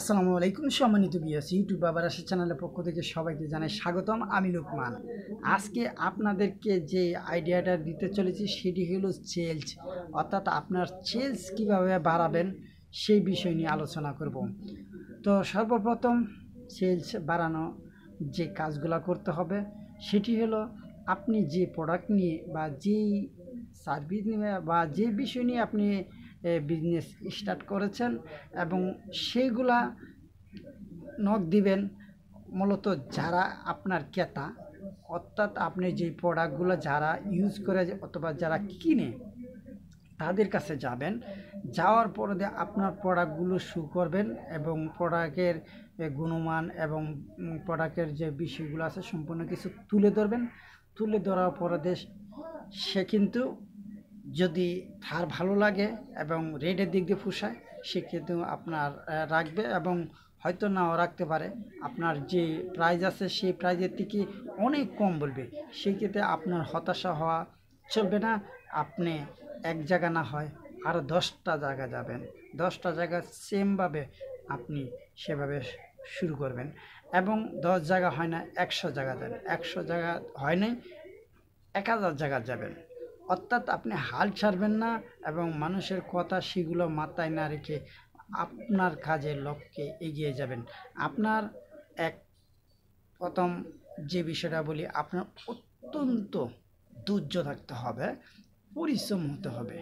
আসসালামু আলাইকুম সম্মানিত বিয়াস ইউটিউব বাবার আসার চ্যানেলের পক্ষ থেকে সবাইকে জানাই স্বাগতম আমি লোকমান আজকে আপনাদেরকে যে আইডিয়াটা দিতে চলেছি সেটি হলো সেলস অর্থাৎ আপনার সেলস কিভাবে বাড়াবেন সেই বিষয় নিয়ে আলোচনা করব তো সর্বপ্রথম সেলস বাড়ানো যে কাজগুলো করতে হবে সেটি হলো আপনি যে প্রোডাক্ট নিয়ে বা যেই সার্ভিস নিয়ে বা যে বিষয় নিয়ে আপনি বিজনেস স্টার্ট করেছেন এবং সেইগুলা নখ দিবেন মূলত যারা আপনার ক্রেতা অর্থাৎ আপনি যে প্রোডাক্টগুলো যারা ইউজ করে অথবা যারা কিনে তাদের কাছে যাবেন যাওয়ার পরে আপনার প্রোডাক্টগুলো শু করবেন এবং প্রোডাক্টের গুণমান এবং প্রোডাক্টের যে বিষয়গুলো আছে সম্পূর্ণ কিছু তুলে ধরবেন তুলে ধরার পরে সে কিন্তু যদি ধার ভালো লাগে এবং রেটের দিক দিয়ে ফুসায় সে কিন্তু আপনার রাখবে এবং হয়তো নাও রাখতে পারে আপনার যে প্রাইজ আছে সেই প্রাইজের থেকে অনেক কম বলবে সেই ক্ষেত্রে আপনার হতাশা হওয়া চলবে না আপনি এক জায়গা না হয় আরও দশটা জায়গা যাবেন দশটা জায়গা সেমভাবে আপনি সেভাবে শুরু করবেন এবং দশ জায়গা হয় না একশো জায়গা যাবেন একশো জায়গা হয় নাই এক হাজার জায়গা যাবেন অর্থাৎ আপনি হাল ছাড়বেন না এবং মানুষের কথা সেগুলো মাথায় না রেখে আপনার কাজের লক্ষ্যে এগিয়ে যাবেন আপনার এক প্রথম যে বিষয়টা বলি আপনার অত্যন্ত ধৈর্য থাকতে হবে পরিশ্রম হতে হবে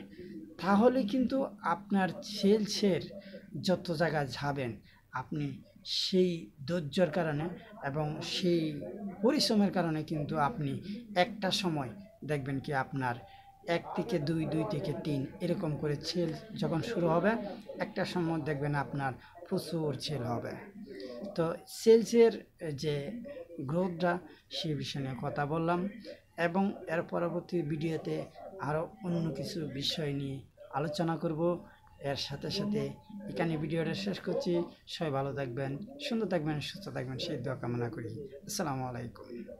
তাহলে কিন্তু আপনার সেলসের যত জায়গায় যাবেন আপনি সেই ধৈর্যর কারণে এবং সেই পরিশ্রমের কারণে কিন্তু আপনি একটা সময় দেখবেন কি আপনার এক থেকে দুই দুই থেকে তিন এরকম করে ছেল যখন শুরু হবে একটা সময় দেখবেন আপনার প্রচুর ছেল হবে তো সেলসের যে গ্রোথটা সে বিষয় কথা বললাম এবং এর পরবর্তী ভিডিওতে আরও অন্য কিছু বিষয় নিয়ে আলোচনা করব এর সাথে সাথে এখানে ভিডিওটা শেষ করছি সবাই ভালো থাকবেন সুন্দর থাকবেন সুস্থ থাকবেন সেই দোয়া কামনা করি আসসালামু আলাইকুম